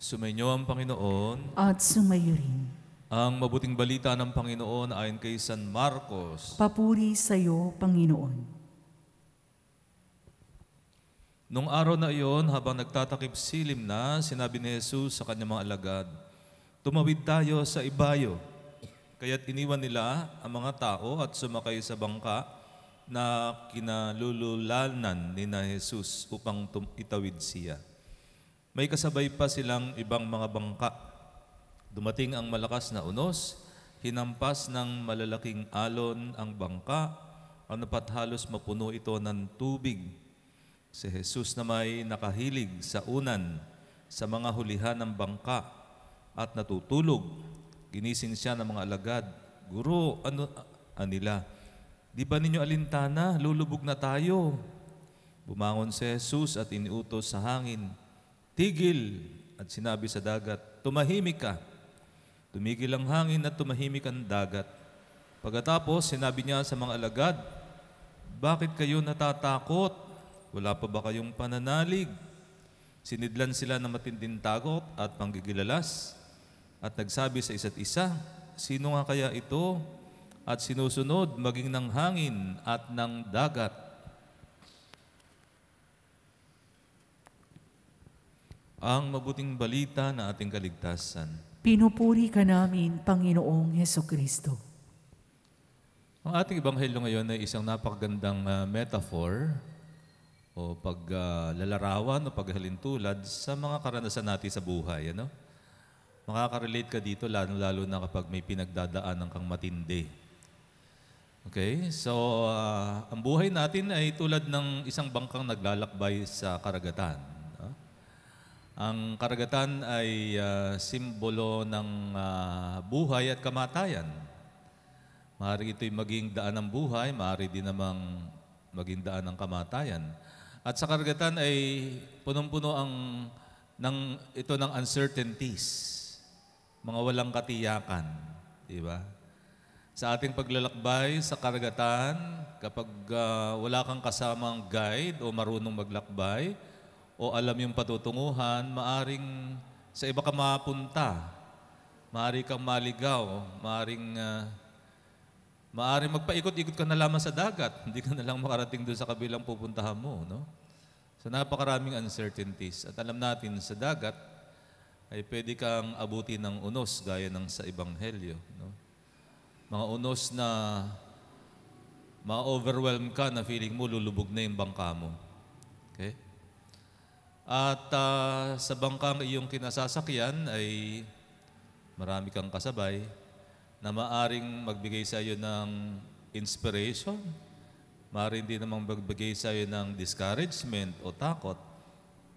Sumainyo ang Panginoon. At sumayo rin. Ang mabuting balita ng Panginoon ayon kay San Marcos. Papuri sa iyo, Panginoon. Nung araw na iyon, habang nagtatakip silim na, sinabi ni Jesus sa kanyang mga alagad, Tumawid tayo sa ibayo. Kaya't iniwan nila ang mga tao at sumakay sa bangka na kinalululanan ni na Jesus upang itawid siya. May kasabay pa silang ibang mga bangka. Dumating ang malakas na unos, hinampas ng malalaking alon ang bangka, ano pat halos mapuno ito ng tubig. Si Jesus na may nakahilig sa unan, sa mga hulihan ng bangka, at natutulog. Ginising siya ng mga alagad, Guru, ano anila? Ah, di ba ninyo alintana? Lulubog na tayo. Bumangon si Jesus at iniutos sa hangin, Tigil at sinabi sa dagat, Tumahimik ka. Tumigil ang hangin at tumahimik ang dagat. Pagkatapos, sinabi niya sa mga alagad, Bakit kayo natatakot? Wala pa ba kayong pananalig? Sinidlan sila ng matinding takot at panggigilalas at nagsabi sa isa't isa, Sino nga kaya ito? At sinusunod maging ng hangin at ng dagat ang mabuting balita na ating kaligtasan. Pinupuri ka namin, Panginoong Heso Kristo. Ang ating ebanghelyo ngayon ay isang napakagandang ah, metaphor o paglalarawan ah, uh, o paghalintulad sa mga karanasan natin sa buhay. Ano? Makaka-relate ka dito lalo-lalo na kapag may pinagdadaanan kang matindi. Okay? So, uh, ang buhay natin ay tulad ng isang bangkang naglalakbay sa karagatan. Ang karagatan ay uh, simbolo ng uh, buhay at kamatayan. Maaari ito'y maging daan ng buhay, maaari din namang maging daan ng kamatayan. At sa karagatan ay punong-puno ang ng ito ng uncertainties. Mga walang katiyakan, di ba? Sa ating paglalakbay sa karagatan, kapag uh, wala kang kasamang guide o marunong maglakbay, o alam yung patutunguhan, maaring sa iba ka mapunta, maari kang maligaw, maaring, uh, ah, maaring magpaikot-ikot ka na lamang sa dagat, hindi ka na lang makarating doon sa kabilang pupuntahan mo. No? So napakaraming uncertainties. At alam natin sa dagat, ay pwede kang abuti ng unos gaya ng sa Ebanghelyo. No? Mga unos na ma-overwhelm ka na feeling mo lulubog na yung bangka mo. Okay? At uh, sa bangkang iyong kinasasakyan ay marami kang kasabay na maaring magbigay sa iyo ng inspiration, maaring din namang magbigay sa iyo ng discouragement o takot.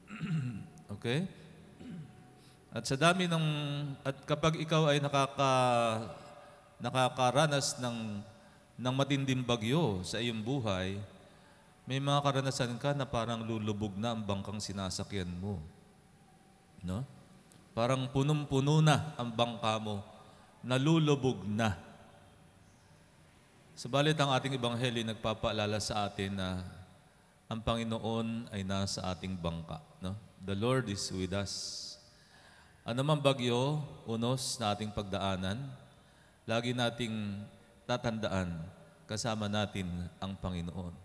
okay? At sa dami ng at kapag ikaw ay nakaka nakakaranas ng ng matinding bagyo sa iyong buhay, may mga karanasan ka na parang lulubog na ang bangkang sinasakyan mo. No? Parang punong-puno na ang bangka mo. Nalulubog na. Sabalit ang ating ibangheli nagpapaalala sa atin na ang Panginoon ay nasa ating bangka. No? The Lord is with us. Ano man bagyo, unos na ating pagdaanan, lagi nating tatandaan kasama natin ang Panginoon.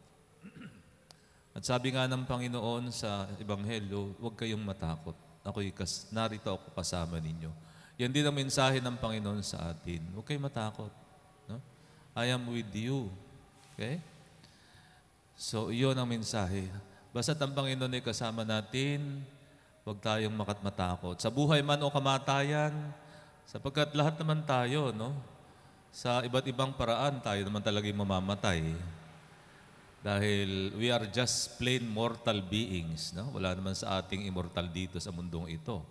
At sabi nga ng Panginoon sa Ebanghelyo, huwag kayong matakot. Ako'y kas, narito ako kasama ninyo. Yan din ang mensahe ng Panginoon sa atin. Huwag kayong matakot. No? I am with you. Okay? So, iyon ang mensahe. Basta't ang Panginoon ay kasama natin, huwag tayong makatmatakot. Sa buhay man o kamatayan, sapagkat lahat naman tayo, no? Sa iba't ibang paraan, tayo naman talaga mamamatay. Dahil we are just plain mortal beings. No? Wala naman sa ating immortal dito sa mundong ito.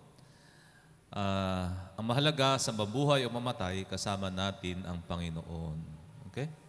Uh, ang mahalaga sa mabuhay o mamatay, kasama natin ang Panginoon. Okay?